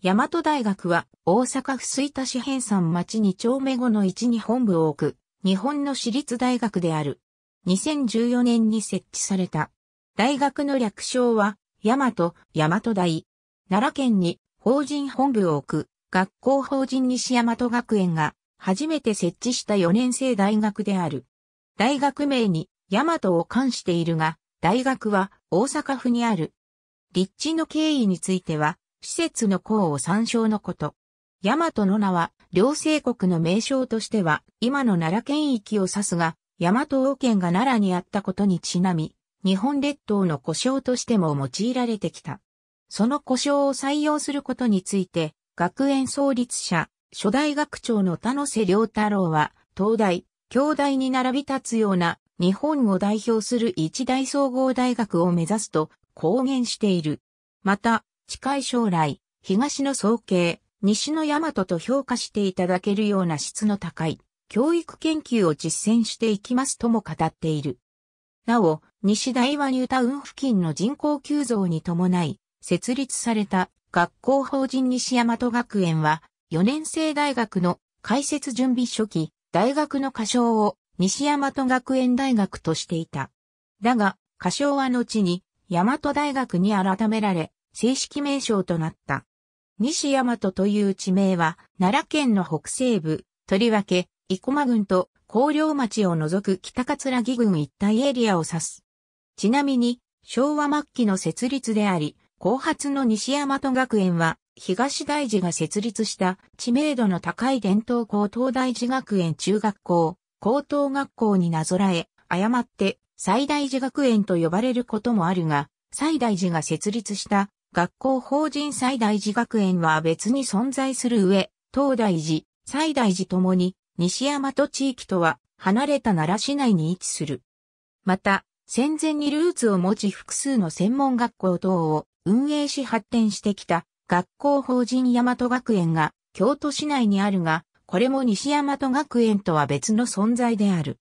大和大学は大阪府吹田市編山町2丁目後の位置に本部を置く日本の私立大学である。2014年に設置された。大学の略称は大和、大和大。奈良県に法人本部を置く学校法人西大和学園が初めて設置した4年生大学である。大学名に大和を冠しているが、大学は大阪府にある。立地の経緯については、施設の項を参照のこと。大和の名は、両西国の名称としては、今の奈良県域を指すが、大和王権が奈良にあったことにちなみ、日本列島の故障としても用いられてきた。その故障を採用することについて、学園創立者、初代学長の田野瀬良太郎は、東大、京大に並び立つような、日本を代表する一大総合大学を目指すと、公言している。また、近い将来、東の総計、西の大和と評価していただけるような質の高い教育研究を実践していきますとも語っている。なお、西大和ニュータウン付近の人口急増に伴い、設立された学校法人西大和学園は、4年生大学の開設準備初期、大学の歌唱を西大和学園大学としていた。だが、歌唱は後に大和大学に改められ、正式名称となった。西大和という地名は、奈良県の北西部、とりわけ、生駒郡と広陵町を除く北葛城郡一帯エリアを指す。ちなみに、昭和末期の設立であり、後発の西大和学園は、東大寺が設立した知名度の高い伝統高等大寺学園中学校、高等学校になぞらえ、誤って西大寺学園と呼ばれることもあるが、西大寺が設立した学校法人西大寺学園は別に存在する上、東大寺、西大寺ともに、西大和地域とは、離れた奈良市内に位置する。また、戦前にルーツを持ち複数の専門学校等を運営し発展してきた学校法人大和学園が京都市内にあるが、これも西大和学園とは別の存在である。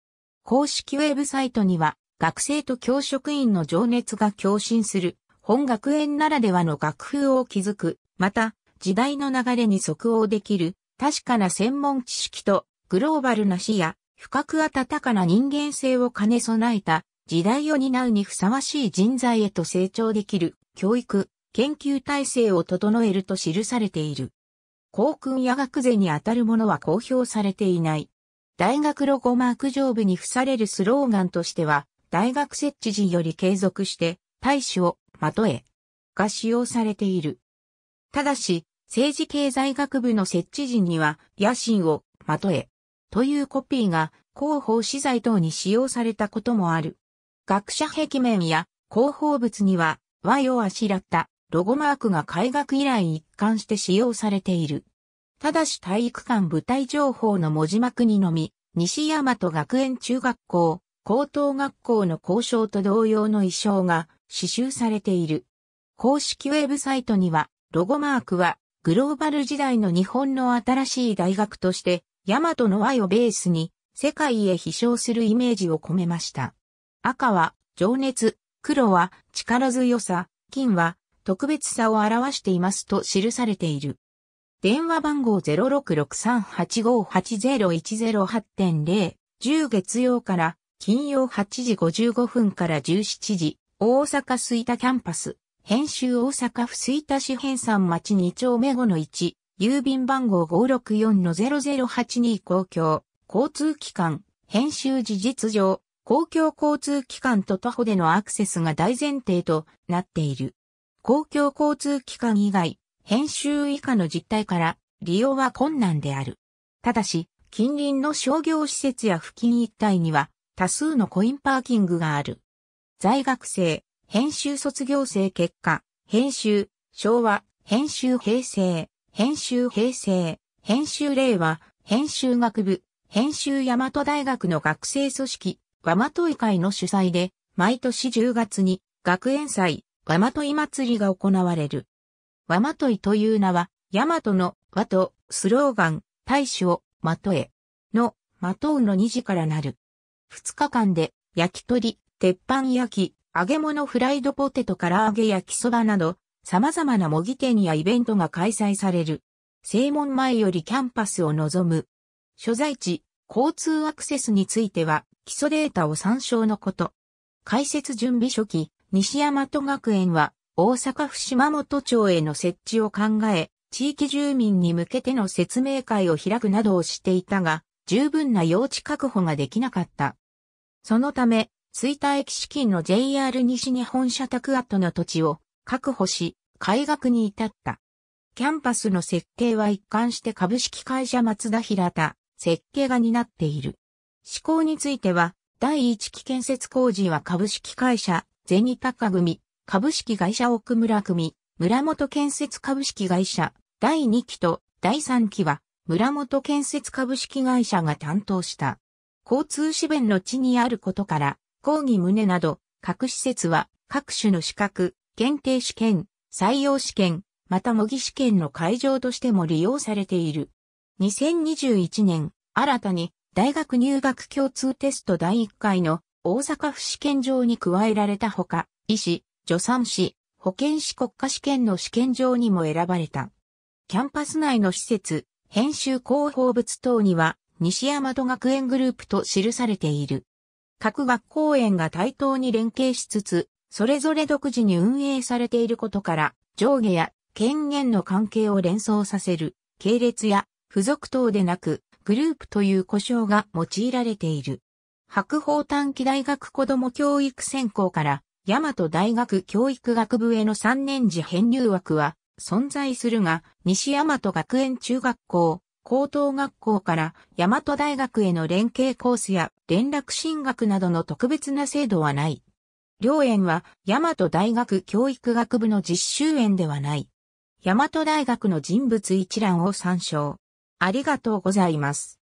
公式ウェブサイトには学生と教職員の情熱が共振する本学園ならではの楽風を築く、また、時代の流れに即応できる、確かな専門知識と、グローバルな視野、深く温かな人間性を兼ね備えた、時代を担うにふさわしい人材へと成長できる、教育、研究体制を整えると記されている。校訓や学税にあたるものは公表されていない。大学ロゴマーク上部に付されるスローガンとしては、大学設置時より継続して、大使をまとえ、が使用されている。ただし、政治経済学部の設置時には、野心を、まとえ、というコピーが、広報資材等に使用されたこともある。学者壁面や広報物には、和洋あしらったロゴマークが開学以来一貫して使用されている。ただし体育館舞台情報の文字幕にのみ、西大和学園中学校、高等学校の校章と同様の衣装が刺繍されている。公式ウェブサイトには、ロゴマークは、グローバル時代の日本の新しい大学として、ヤマトの愛をベースに、世界へ飛翔するイメージを込めました。赤は、情熱、黒は、力強さ、金は、特別さを表していますと記されている。電話番号0663858010.0、10月曜から金曜8時55分から17時、大阪吹田キャンパス、編集大阪府吹田市編山町2丁目5の1、郵便番号564-0082公共、交通機関、編集事実上、公共交通機関と徒歩でのアクセスが大前提となっている。公共交通機関以外、編集以下の実態から利用は困難である。ただし、近隣の商業施設や付近一帯には多数のコインパーキングがある。在学生、編集卒業生結果、編集、昭和、編集平成、編集平成、編集令和、編集学部、編集大和大学の学生組織、和和都会の主催で、毎年10月に学園祭、和和都祭りが行われる。和和都という名は、大和の和とスローガン、大将、的まとえの、まとうの2時からなる。2日間で焼き鳥、鉄板焼き、揚げ物フライドポテトから揚げ焼きそばなど、様々な模擬店やイベントが開催される。正門前よりキャンパスを望む。所在地、交通アクセスについては、基礎データを参照のこと。開設準備初期、西大和学園は、大阪府島本町への設置を考え、地域住民に向けての説明会を開くなどをしていたが、十分な用地確保ができなかった。そのため、吹田駅資金の JR 西日本社宅跡の土地を確保し、改革に至った。キャンパスの設計は一貫して株式会社松田平田、設計が担っている。施行については、第一期建設工事は株式会社、ゼニタカ組、株式会社奥村組、村本建設株式会社、第2期と第3期は、村本建設株式会社が担当した。交通支弁の地にあることから、講義胸など、各施設は各種の資格、検定試験、採用試験、また模擬試験の会場としても利用されている。2021年、新たに大学入学共通テスト第1回の大阪府試験場に加えられたほか、医師、助産師、保健師国家試験の試験場にも選ばれた。キャンパス内の施設、編集広報物等には、西山戸学園グループと記されている。各学校園が対等に連携しつつ、それぞれ独自に運営されていることから、上下や権限の関係を連想させる、系列や付属等でなく、グループという呼称が用いられている。白鵬短期大学子ども教育専攻から、大和大学教育学部への3年次編入枠は存在するが、西大和学園中学校、高等学校から大和大学への連携コースや連絡進学などの特別な制度はない。両園は大和大学教育学部の実習園ではない。大和大学の人物一覧を参照。ありがとうございます。